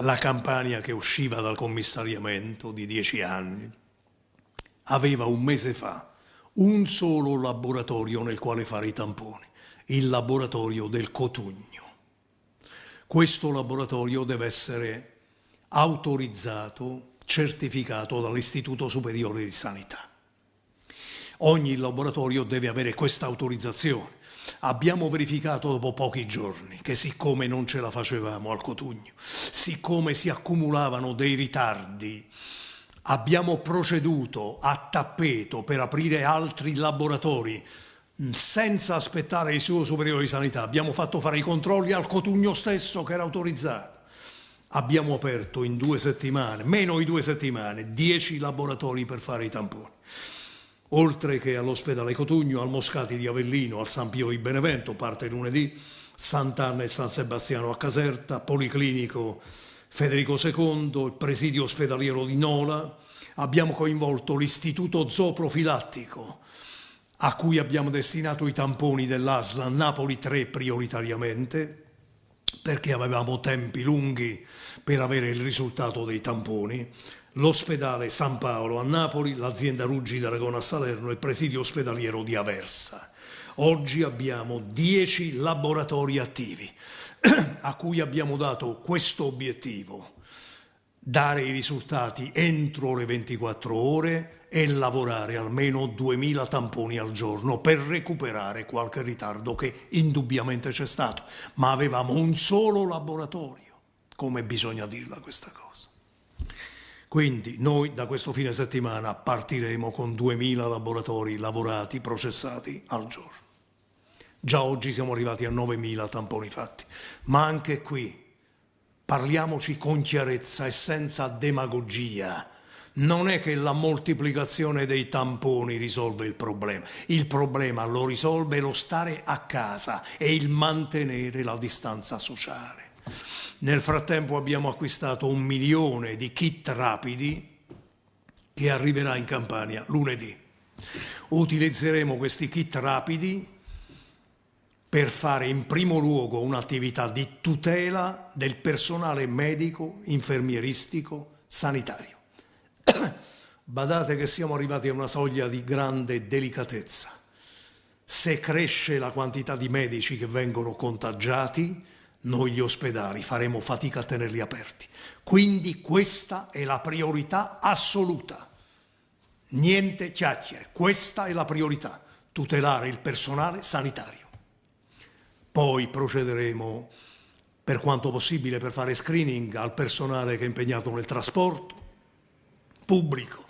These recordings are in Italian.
La campagna che usciva dal commissariamento di dieci anni aveva un mese fa un solo laboratorio nel quale fare i tamponi, il laboratorio del Cotugno. Questo laboratorio deve essere autorizzato, certificato dall'Istituto Superiore di Sanità. Ogni laboratorio deve avere questa autorizzazione Abbiamo verificato dopo pochi giorni che siccome non ce la facevamo al Cotugno, siccome si accumulavano dei ritardi, abbiamo proceduto a tappeto per aprire altri laboratori mm, senza aspettare il suo superiore di sanità. Abbiamo fatto fare i controlli al Cotugno stesso che era autorizzato. Abbiamo aperto in due settimane, meno di due settimane, dieci laboratori per fare i tamponi oltre che all'ospedale Cotugno, al Moscati di Avellino, al San Pio di Benevento, parte lunedì, Sant'Anna e San Sebastiano a Caserta, Policlinico Federico II, il presidio ospedaliero di Nola, abbiamo coinvolto l'istituto zooprofilattico a cui abbiamo destinato i tamponi dell'ASLA Napoli 3 prioritariamente, perché avevamo tempi lunghi per avere il risultato dei tamponi, l'ospedale San Paolo a Napoli, l'azienda Ruggi d'Aragona a Salerno e il presidio ospedaliero di Aversa. Oggi abbiamo 10 laboratori attivi a cui abbiamo dato questo obiettivo, dare i risultati entro le 24 ore, e lavorare almeno 2000 tamponi al giorno per recuperare qualche ritardo che indubbiamente c'è stato, ma avevamo un solo laboratorio, come bisogna dirla questa cosa. Quindi noi da questo fine settimana partiremo con 2000 laboratori lavorati, processati al giorno. Già oggi siamo arrivati a 9.000 tamponi fatti, ma anche qui parliamoci con chiarezza e senza demagogia non è che la moltiplicazione dei tamponi risolve il problema, il problema lo risolve lo stare a casa e il mantenere la distanza sociale. Nel frattempo abbiamo acquistato un milione di kit rapidi che arriverà in Campania lunedì. Utilizzeremo questi kit rapidi per fare in primo luogo un'attività di tutela del personale medico, infermieristico, sanitario. Badate che siamo arrivati a una soglia di grande delicatezza. Se cresce la quantità di medici che vengono contagiati, noi gli ospedali faremo fatica a tenerli aperti. Quindi questa è la priorità assoluta. Niente chiacchiere, questa è la priorità, tutelare il personale sanitario. Poi procederemo per quanto possibile per fare screening al personale che è impegnato nel trasporto, pubblico,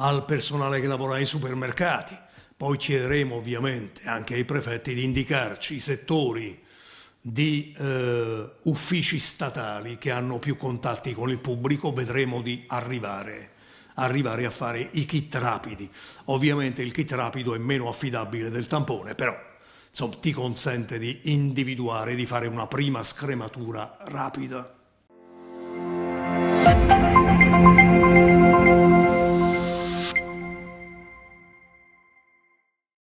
al personale che lavora nei supermercati. Poi chiederemo ovviamente anche ai prefetti di indicarci i settori di eh, uffici statali che hanno più contatti con il pubblico, vedremo di arrivare, arrivare a fare i kit rapidi. Ovviamente il kit rapido è meno affidabile del tampone, però insomma, ti consente di individuare, di fare una prima scrematura rapida.